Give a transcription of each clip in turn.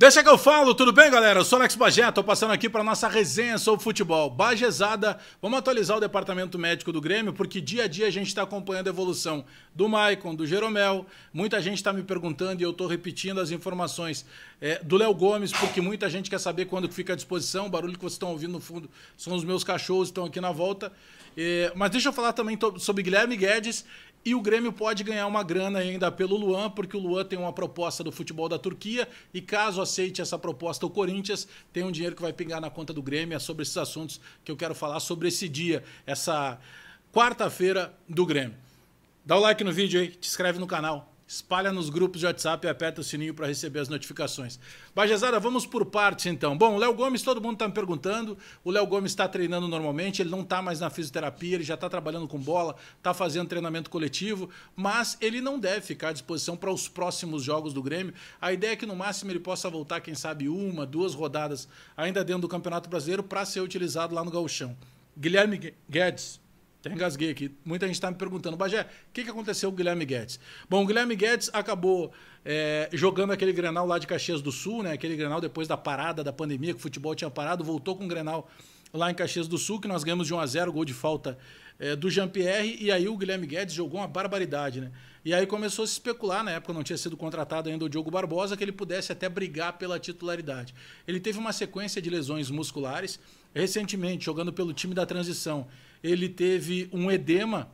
Deixa que eu falo, tudo bem, galera? Eu sou Alex Bagé, tô passando aqui para nossa resenha sobre futebol. Bagezada, vamos atualizar o departamento médico do Grêmio, porque dia a dia a gente está acompanhando a evolução do Maicon, do Jeromel. Muita gente está me perguntando e eu estou repetindo as informações é, do Léo Gomes, porque muita gente quer saber quando fica à disposição. O barulho que vocês estão ouvindo no fundo são os meus cachorros que estão aqui na volta. É, mas deixa eu falar também sobre Guilherme Guedes e o Grêmio pode ganhar uma grana ainda pelo Luan, porque o Luan tem uma proposta do futebol da Turquia. E caso aceite essa proposta o Corinthians, tem um dinheiro que vai pingar na conta do Grêmio. É sobre esses assuntos que eu quero falar sobre esse dia, essa quarta-feira do Grêmio. Dá o like no vídeo aí, te inscreve no canal espalha nos grupos de WhatsApp e aperta o sininho para receber as notificações. Bajezada, vamos por partes então. Bom, o Léo Gomes, todo mundo está me perguntando. O Léo Gomes está treinando normalmente, ele não está mais na fisioterapia, ele já está trabalhando com bola, está fazendo treinamento coletivo, mas ele não deve ficar à disposição para os próximos jogos do Grêmio. A ideia é que no máximo ele possa voltar, quem sabe, uma, duas rodadas ainda dentro do Campeonato Brasileiro para ser utilizado lá no Gauchão. Guilherme Guedes, até engasguei aqui. Muita gente está me perguntando, Bagé, o que, que aconteceu com o Guilherme Guedes? Bom, o Guilherme Guedes acabou é, jogando aquele Grenal lá de Caxias do Sul, né? Aquele Grenal depois da parada da pandemia, que o futebol tinha parado, voltou com o Grenal lá em Caxias do Sul, que nós ganhamos de 1 a 0 gol de falta é, do Jean-Pierre, e aí o Guilherme Guedes jogou uma barbaridade, né? E aí começou a se especular, na época não tinha sido contratado ainda o Diogo Barbosa, que ele pudesse até brigar pela titularidade. Ele teve uma sequência de lesões musculares, recentemente, jogando pelo time da transição, ele teve um edema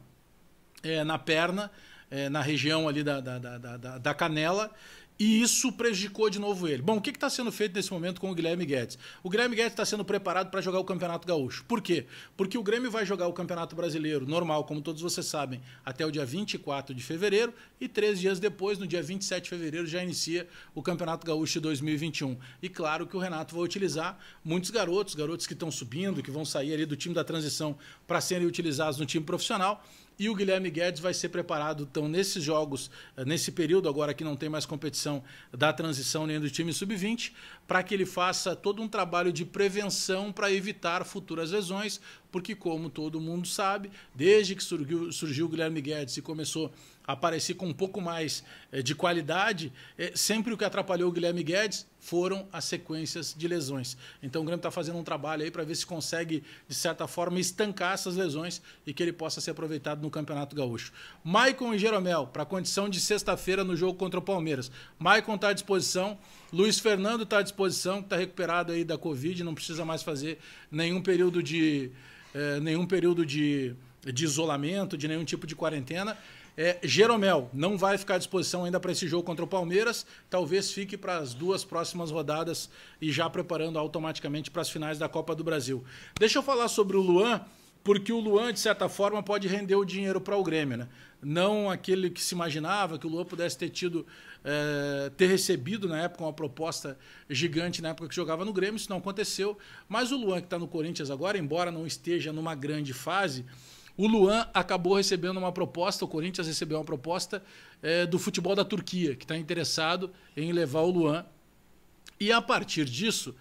é, na perna, é, na região ali da, da, da, da, da canela, e isso prejudicou de novo ele. Bom, o que está sendo feito nesse momento com o Guilherme Guedes? O Guilherme Guedes está sendo preparado para jogar o Campeonato Gaúcho. Por quê? Porque o Grêmio vai jogar o Campeonato Brasileiro normal, como todos vocês sabem, até o dia 24 de fevereiro e três dias depois, no dia 27 de fevereiro, já inicia o Campeonato Gaúcho de 2021. E claro que o Renato vai utilizar muitos garotos, garotos que estão subindo, que vão sair ali do time da transição para serem utilizados no time profissional e o Guilherme Guedes vai ser preparado. Então, nesses jogos, eh, nesse período agora que não tem mais competição da transição nem do time sub-20, para que ele faça todo um trabalho de prevenção para evitar futuras lesões, porque, como todo mundo sabe, desde que surgiu, surgiu o Guilherme Guedes e começou aparecer com um pouco mais eh, de qualidade, eh, sempre o que atrapalhou o Guilherme Guedes foram as sequências de lesões. Então o Grêmio está fazendo um trabalho aí para ver se consegue, de certa forma, estancar essas lesões e que ele possa ser aproveitado no Campeonato Gaúcho. Maicon e Jeromel, para a condição de sexta-feira no jogo contra o Palmeiras. Maicon está à disposição, Luiz Fernando está à disposição, está recuperado aí da Covid, não precisa mais fazer nenhum período de. Eh, nenhum período de, de isolamento, de nenhum tipo de quarentena. É, Jeromel não vai ficar à disposição ainda para esse jogo contra o Palmeiras, talvez fique para as duas próximas rodadas e já preparando automaticamente para as finais da Copa do Brasil. Deixa eu falar sobre o Luan, porque o Luan, de certa forma, pode render o dinheiro para o Grêmio, né? Não aquele que se imaginava que o Luan pudesse ter tido, é, ter recebido na época uma proposta gigante na época que jogava no Grêmio, isso não aconteceu. Mas o Luan, que está no Corinthians agora, embora não esteja numa grande fase o Luan acabou recebendo uma proposta, o Corinthians recebeu uma proposta é, do futebol da Turquia, que está interessado em levar o Luan. E a partir disso,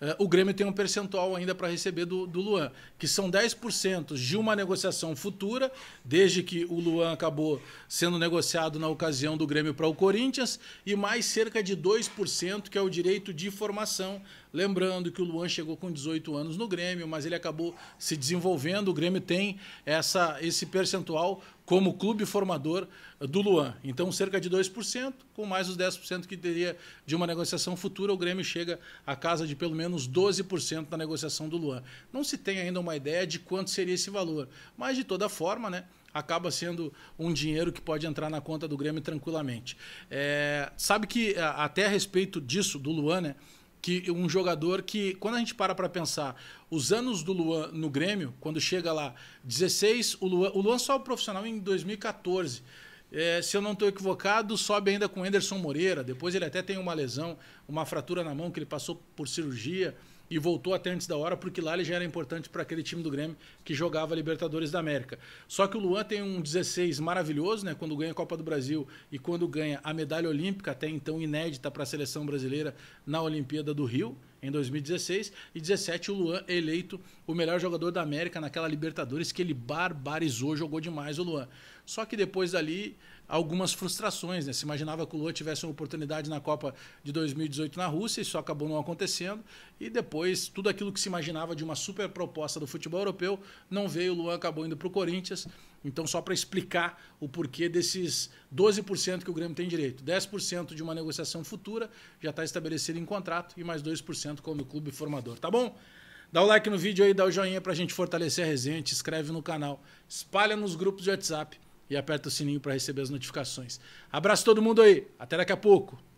eh, o Grêmio tem um percentual ainda para receber do, do Luan, que são 10% de uma negociação futura, desde que o Luan acabou sendo negociado na ocasião do Grêmio para o Corinthians, e mais cerca de 2%, que é o direito de formação. Lembrando que o Luan chegou com 18 anos no Grêmio, mas ele acabou se desenvolvendo. O Grêmio tem essa, esse percentual como clube formador eh, do Luan. Então, cerca de 2%, com mais os 10% que teria de uma negociação futura, o Grêmio chega à casa de pelo menos 12% na negociação do Luan. Não se tem ainda uma ideia de quanto seria esse valor, mas de toda forma, né? acaba sendo um dinheiro que pode entrar na conta do Grêmio tranquilamente. É, sabe que eh, até a respeito disso, do Luan, né, que um jogador que, quando a gente para para pensar, os anos do Luan no Grêmio, quando chega lá, 16, o Luan, o Luan só é profissional em 2014. É, se eu não estou equivocado, sobe ainda com Anderson Moreira. Depois ele até tem uma lesão, uma fratura na mão que ele passou por cirurgia e voltou até antes da hora, porque lá ele já era importante para aquele time do Grêmio que jogava Libertadores da América. Só que o Luan tem um 16 maravilhoso, né? Quando ganha a Copa do Brasil e quando ganha a medalha olímpica, até então inédita para a seleção brasileira na Olimpíada do Rio em 2016 e 17 o Luan eleito o melhor jogador da América naquela Libertadores que ele barbarizou, jogou demais o Luan. Só que depois dali algumas frustrações, né? Se imaginava que o Luan tivesse uma oportunidade na Copa de 2018 na Rússia, isso acabou não acontecendo, e depois tudo aquilo que se imaginava de uma super proposta do futebol europeu não veio, o Luan acabou indo para o Corinthians então, só para explicar o porquê desses 12% que o Grêmio tem direito. 10% de uma negociação futura já está estabelecido em contrato e mais 2% como clube formador, tá bom? Dá o like no vídeo aí, dá o joinha para a gente fortalecer a resenha, te inscreve no canal, espalha nos grupos de WhatsApp e aperta o sininho para receber as notificações. Abraço todo mundo aí, até daqui a pouco.